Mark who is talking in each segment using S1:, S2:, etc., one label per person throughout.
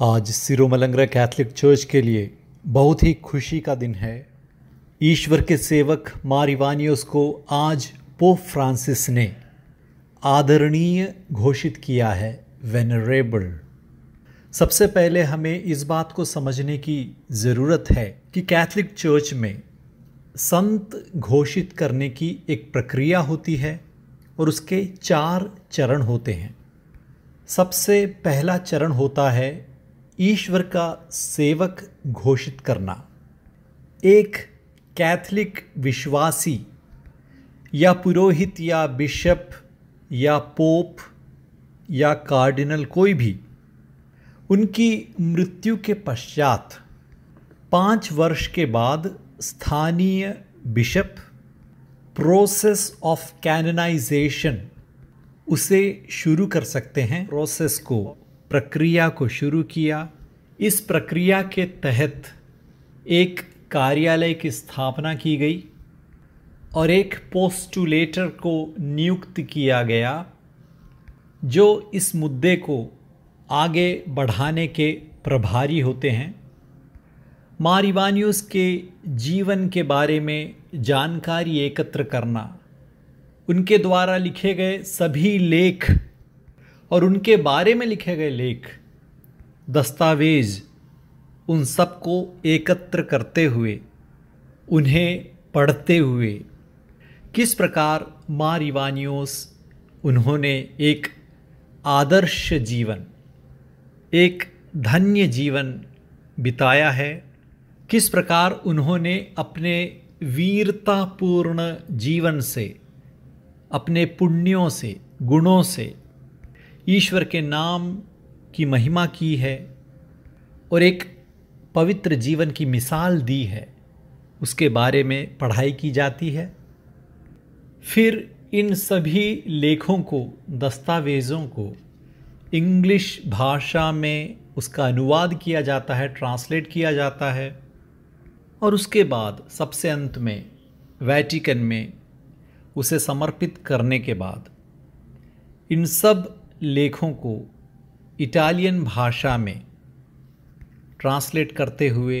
S1: आज सिरोमलंगरा Catholic church के लिए बहुत ही खुशी का दिन है ईश्वर के सेवक मारिवानियोस को आज पोप फ्रांसिस ने आदरणीय घोषित किया है वेनरेबल सबसे पहले हमें इस बात को समझने की ज़रूरत है कि कैथलिक चर्च में संत घोषित करने की एक प्रक्रिया होती है और उसके चार चरण होते हैं सबसे पहला चरण होता है ईश्वर का सेवक घोषित करना एक कैथलिक विश्वासी या पुरोहित या बिशप या पोप या कार्डिनल कोई भी उनकी मृत्यु के पश्चात पाँच वर्ष के बाद स्थानीय बिशप प्रोसेस ऑफ कैननाइजेशन उसे शुरू कर सकते हैं प्रोसेस को प्रक्रिया को शुरू किया इस प्रक्रिया के तहत एक कार्यालय की स्थापना की गई और एक पोस्टुलेटर को नियुक्त किया गया जो इस मुद्दे को आगे बढ़ाने के प्रभारी होते हैं मारिवानियस के जीवन के बारे में जानकारी एकत्र करना उनके द्वारा लिखे गए सभी लेख और उनके बारे में लिखे गए लेख दस्तावेज़ उन सब को एकत्र करते हुए उन्हें पढ़ते हुए किस प्रकार मारिवानियोस उन्होंने एक आदर्श जीवन एक धन्य जीवन बिताया है किस प्रकार उन्होंने अपने वीरतापूर्ण जीवन से अपने पुण्यों से गुणों से ईश्वर के नाम की महिमा की है और एक पवित्र जीवन की मिसाल दी है उसके बारे में पढ़ाई की जाती है फिर इन सभी लेखों को दस्तावेज़ों को इंग्लिश भाषा में उसका अनुवाद किया जाता है ट्रांसलेट किया जाता है और उसके बाद सबसे अंत में वैटिकन में उसे समर्पित करने के बाद इन सब लेखों को इटालियन भाषा में ट्रांसलेट करते हुए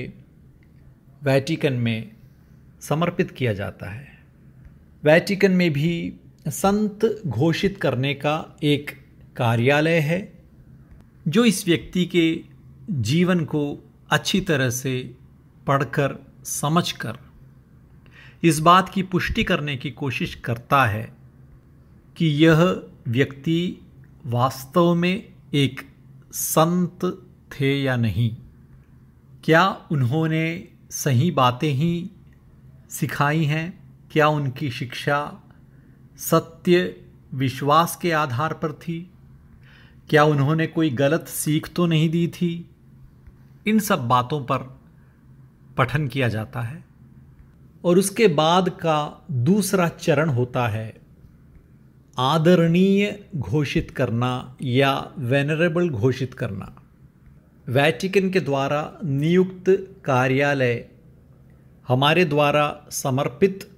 S1: वैटिकन में समर्पित किया जाता है वैटिकन में भी संत घोषित करने का एक कार्यालय है जो इस व्यक्ति के जीवन को अच्छी तरह से पढ़कर समझकर इस बात की पुष्टि करने की कोशिश करता है कि यह व्यक्ति वास्तव में एक संत थे या नहीं क्या उन्होंने सही बातें ही सिखाई हैं क्या उनकी शिक्षा सत्य विश्वास के आधार पर थी क्या उन्होंने कोई गलत सीख तो नहीं दी थी इन सब बातों पर पठन किया जाता है और उसके बाद का दूसरा चरण होता है आदरणीय घोषित करना या वेनरेबल घोषित करना वैटिकन के द्वारा नियुक्त कार्यालय हमारे द्वारा समर्पित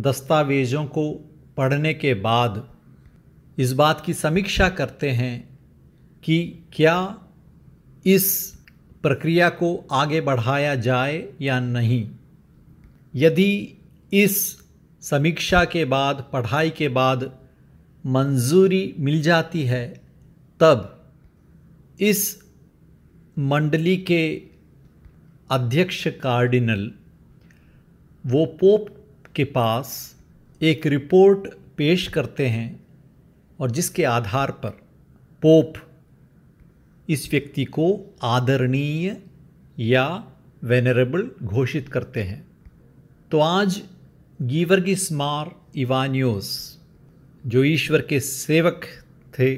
S1: दस्तावेज़ों को पढ़ने के बाद इस बात की समीक्षा करते हैं कि क्या इस प्रक्रिया को आगे बढ़ाया जाए या नहीं यदि इस समीक्षा के बाद पढ़ाई के बाद मंजूरी मिल जाती है तब इस मंडली के अध्यक्ष कार्डिनल वो पोप के पास एक रिपोर्ट पेश करते हैं और जिसके आधार पर पोप इस व्यक्ति को आदरणीय या वेनरेबल घोषित करते हैं तो आज गीवर्गिस मार इवानियोस जो ईश्वर के सेवक थे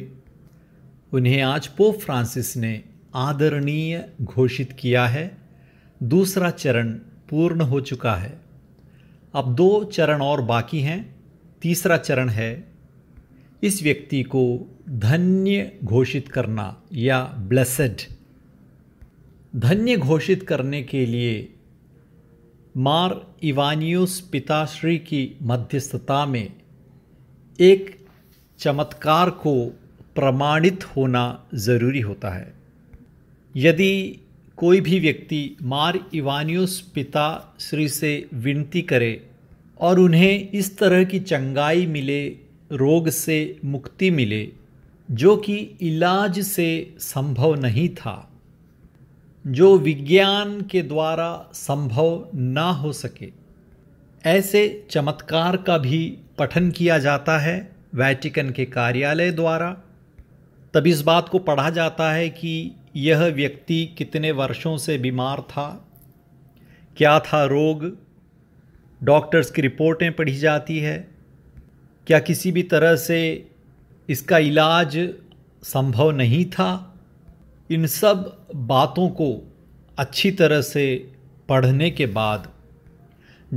S1: उन्हें आज पोप फ्रांसिस ने आदरणीय घोषित किया है दूसरा चरण पूर्ण हो चुका है अब दो चरण और बाकी हैं तीसरा चरण है इस व्यक्ति को धन्य घोषित करना या ब्लेसड धन्य घोषित करने के लिए मार इवानियोस पिताश्री की मध्यस्थता में एक चमत्कार को प्रमाणित होना ज़रूरी होता है यदि कोई भी व्यक्ति मार इवानियोस पिता श्री से विनती करे और उन्हें इस तरह की चंगाई मिले रोग से मुक्ति मिले जो कि इलाज से संभव नहीं था जो विज्ञान के द्वारा संभव ना हो सके ऐसे चमत्कार का भी पठन किया जाता है वैटिकन के कार्यालय द्वारा तब इस बात को पढ़ा जाता है कि यह व्यक्ति कितने वर्षों से बीमार था क्या था रोग डॉक्टर्स की रिपोर्टें पढ़ी जाती है क्या किसी भी तरह से इसका इलाज संभव नहीं था इन सब बातों को अच्छी तरह से पढ़ने के बाद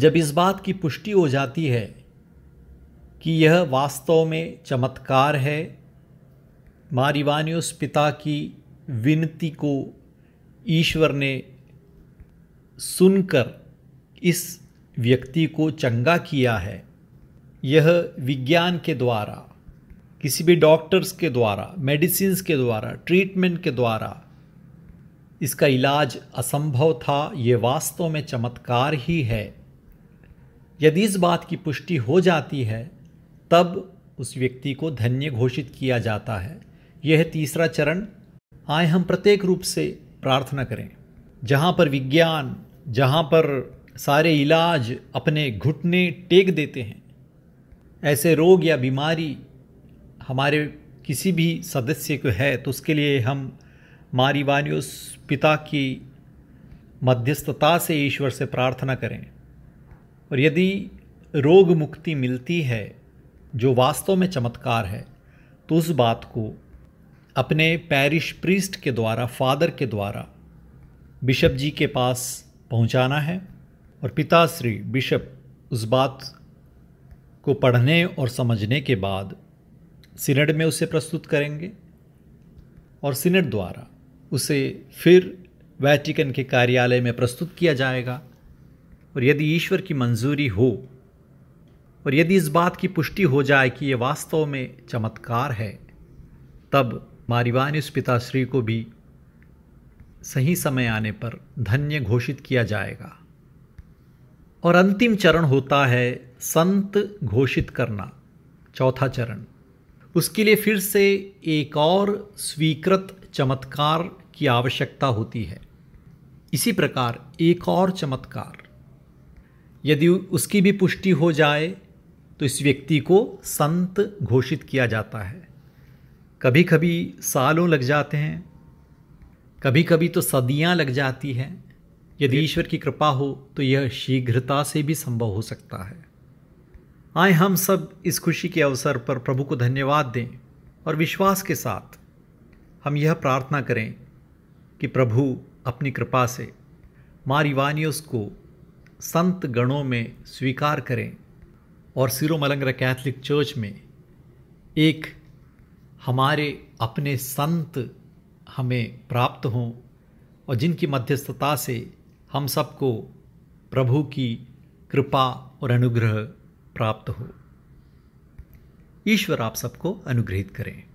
S1: जब इस बात की पुष्टि हो जाती है कि यह वास्तव में चमत्कार है उस पिता की विनती को ईश्वर ने सुनकर इस व्यक्ति को चंगा किया है यह विज्ञान के द्वारा किसी भी डॉक्टर्स के द्वारा मेडिसिन के द्वारा ट्रीटमेंट के द्वारा इसका इलाज असंभव था ये वास्तव में चमत्कार ही है यदि इस बात की पुष्टि हो जाती है तब उस व्यक्ति को धन्य घोषित किया जाता है यह तीसरा चरण आए हम प्रत्येक रूप से प्रार्थना करें जहाँ पर विज्ञान जहाँ पर सारे इलाज अपने घुटने टेक देते हैं ऐसे रोग या बीमारी हमारे किसी भी सदस्य को है तो उसके लिए हम उस पिता की मध्यस्थता से ईश्वर से प्रार्थना करें और यदि रोग मुक्ति मिलती है जो वास्तव में चमत्कार है तो उस बात को अपने पैरिश प्रीस्ट के द्वारा फादर के द्वारा बिशप जी के पास पहुंचाना है और पिताश्री बिशप उस बात को पढ़ने और समझने के बाद सिनेट में उसे प्रस्तुत करेंगे और सिनेट द्वारा उसे फिर वैटिकन के कार्यालय में प्रस्तुत किया जाएगा और यदि ईश्वर की मंजूरी हो और यदि इस बात की पुष्टि हो जाए कि ये वास्तव में चमत्कार है तब मारिवानी उस पिताश्री को भी सही समय आने पर धन्य घोषित किया जाएगा और अंतिम चरण होता है संत घोषित करना चौथा चरण उसके लिए फिर से एक और स्वीकृत चमत्कार की आवश्यकता होती है इसी प्रकार एक और चमत्कार यदि उसकी भी पुष्टि हो जाए तो इस व्यक्ति को संत घोषित किया जाता है कभी कभी सालों लग जाते हैं कभी कभी तो सदियां लग जाती हैं यदि ईश्वर की कृपा हो तो यह शीघ्रता से भी संभव हो सकता है आए हम सब इस खुशी के अवसर पर प्रभु को धन्यवाद दें और विश्वास के साथ हम यह प्रार्थना करें कि प्रभु अपनी कृपा से मारिवानियोस को संत गणों में स्वीकार करें और सिरो मलंगरा कैथलिक चर्च में एक हमारे अपने संत हमें प्राप्त हों और जिनकी मध्यस्थता से हम सबको प्रभु की कृपा और अनुग्रह प्राप्त हो ईश्वर आप सबको अनुग्रहित करें